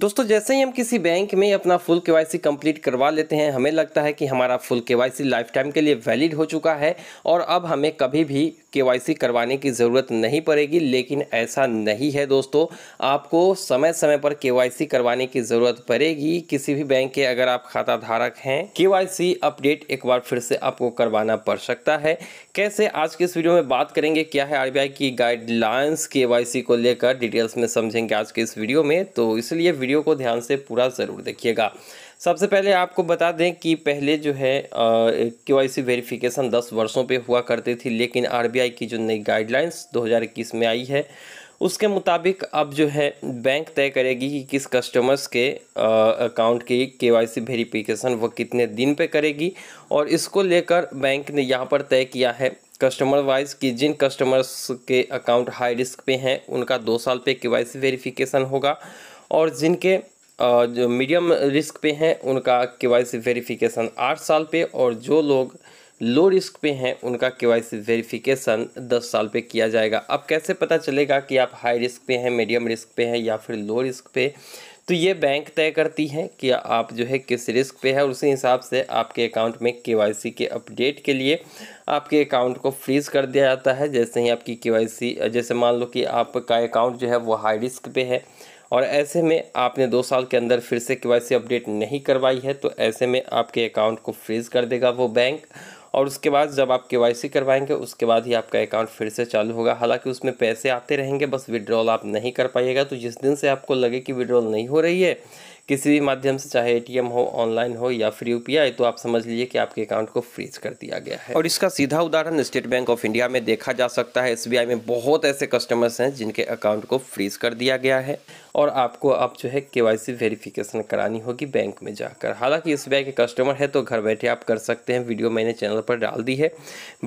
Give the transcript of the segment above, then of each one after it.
दोस्तों जैसे ही हम किसी बैंक में अपना फुल केवाईसी कंप्लीट करवा लेते हैं हमें लगता है कि हमारा फुल केवाईसी लाइफ टाइम के लिए वैलिड हो चुका है और अब हमें कभी भी केवाईसी करवाने की ज़रूरत नहीं पड़ेगी लेकिन ऐसा नहीं है दोस्तों आपको समय समय पर केवाईसी करवाने की ज़रूरत पड़ेगी किसी भी बैंक के अगर आप खाता धारक हैं के अपडेट एक बार फिर से आपको करवाना पड़ सकता है कैसे आज के इस वीडियो में बात करेंगे क्या है आरबीआई की गाइडलाइंस के को लेकर डिटेल्स में समझेंगे आज के इस वीडियो में तो इसलिए वीडियो को ध्यान से पूरा ज़रूर देखिएगा सबसे पहले आपको बता दें कि पहले जो है के वाई सी वेरीफिकेशन दस वर्षों पे हुआ करती थी लेकिन आरबीआई की जो नई गाइडलाइंस 2021 में आई है उसके मुताबिक अब जो है बैंक तय करेगी कि किस कस्टमर्स के अकाउंट की के वाई सी वेरीफिकेशन वह कितने दिन पे करेगी और इसको लेकर बैंक ने यहाँ पर तय किया है कस्टमर वाइज कि जिन कस्टमर्स के अकाउंट हाई रिस्क पे हैं उनका दो साल पे के वाई सी वेरीफिकेशन होगा और जिनके जो मीडियम रिस्क पे हैं उनका के वाई सी वेरीफिकेशन आठ साल पे और जो लोग लो रिस्क पे हैं उनका के वाई सी वेरीफिकेशन दस साल पे किया जाएगा अब कैसे पता चलेगा कि आप हाई रिस्क पे हैं मीडियम रिस्क पे हैं या फिर लो रिस्क पे तो ये बैंक तय करती है कि आप जो है किस रिस्क पे है और उसी हिसाब से आपके अकाउंट में के के अपडेट के लिए आपके अकाउंट को फ्रीज़ कर दिया जाता है जैसे ही आपकी के जैसे मान लो कि आपका अकाउंट जो है वो हाई रिस्क पे है और ऐसे में आपने दो साल के अंदर फिर से के अपडेट नहीं करवाई है तो ऐसे में आपके अकाउंट को फ्रीज़ कर देगा वो बैंक और उसके बाद जब आप के करवाएंगे उसके बाद ही आपका अकाउंट फिर से चालू होगा हालांकि उसमें पैसे आते रहेंगे बस विड्रॉल आप नहीं कर पाइएगा तो जिस दिन से आपको लगे कि विड्रॉल नहीं हो रही है किसी भी माध्यम से चाहे एटीएम हो ऑनलाइन हो या फिर यूपीआई तो आप समझ लीजिए कि आपके अकाउंट को फ्रीज कर दिया गया है और इसका सीधा उदाहरण स्टेट बैंक ऑफ इंडिया में देखा जा सकता है एस में बहुत ऐसे कस्टमर्स हैं जिनके अकाउंट को फ्रीज कर दिया गया है और आपको अब आप जो है के वाई करानी होगी बैंक में जाकर हालांकि एस के कस्टमर है तो घर बैठे आप कर सकते हैं वीडियो मैंने चैनल पर डाल दी है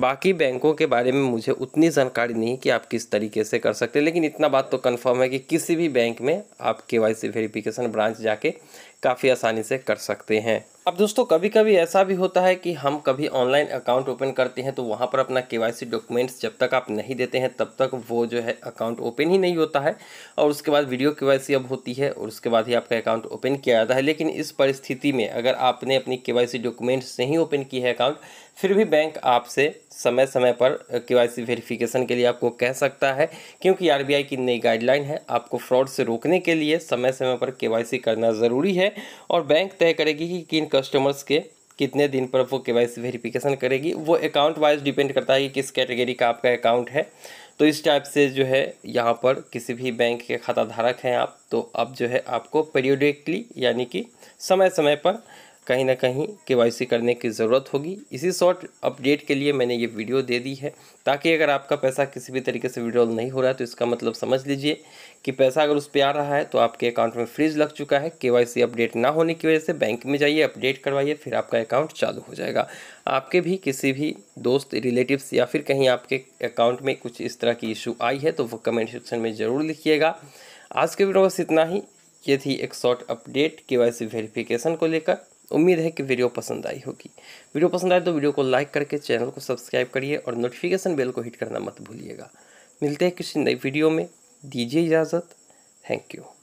बाकी बैंकों के बारे में मुझे उतनी जानकारी नहीं कि आप किस तरीके से कर सकते हैं लेकिन इतना बात तो कन्फर्म है कि किसी भी बैंक में आप के वेरिफिकेशन ब्रांच जाके okay काफ़ी आसानी से कर सकते हैं अब दोस्तों कभी कभी ऐसा भी होता है कि हम कभी ऑनलाइन अकाउंट ओपन करते हैं तो वहाँ पर अपना के डॉक्यूमेंट्स जब तक आप नहीं देते हैं तब तक वो जो है अकाउंट ओपन ही नहीं होता है और उसके बाद वीडियो के अब होती है और उसके बाद ही आपका अकाउंट ओपन किया जाता है लेकिन इस परिस्थिति में अगर आपने अपनी के डॉक्यूमेंट्स नहीं ओपन की है अकाउंट फिर भी बैंक आपसे समय समय पर के वाई के लिए आपको कह सकता है क्योंकि आर की नई गाइडलाइन है आपको फ्रॉड से रोकने के लिए समय समय पर के करना ज़रूरी है है और बैंक तय करेगी कि किन कस्टमर्स के कितने दिन पर वो के वाई सी वेरीफिकेशन करेगी वो अकाउंट वाइज डिपेंड करता है कि किस कैटेगरी का आपका अकाउंट है तो इस टाइप से जो है यहाँ पर किसी भी बैंक के खाता धारक हैं आप तो अब जो है आपको पेरियोडिकली यानी कि समय समय पर कहीं ना कहीं के करने की ज़रूरत होगी इसी शॉर्ट अपडेट के लिए मैंने ये वीडियो दे दी है ताकि अगर आपका पैसा किसी भी तरीके से विड्रॉल नहीं हो रहा है तो इसका मतलब समझ लीजिए कि पैसा अगर उस पर आ रहा है तो आपके अकाउंट में फ्रीज लग चुका है के अपडेट ना होने की वजह से बैंक में जाइए अपडेट करवाइए फिर आपका अकाउंट चालू हो जाएगा आपके भी किसी भी दोस्त रिलेटिव या फिर कहीं आपके अकाउंट में कुछ इस तरह की इशू आई है तो वो कमेंट सेक्शन में ज़रूर लिखिएगा आज के वीडियो बस इतना ही ये थी एक short update K Y verification को लेकर उम्मीद है कि वीडियो पसंद आई होगी वीडियो पसंद आए तो वीडियो को लाइक करके चैनल को सब्सक्राइब करिए और नोटिफिकेशन बेल को हिट करना मत भूलिएगा मिलते हैं किसी नई वीडियो में दीजिए इजाज़त थैंक यू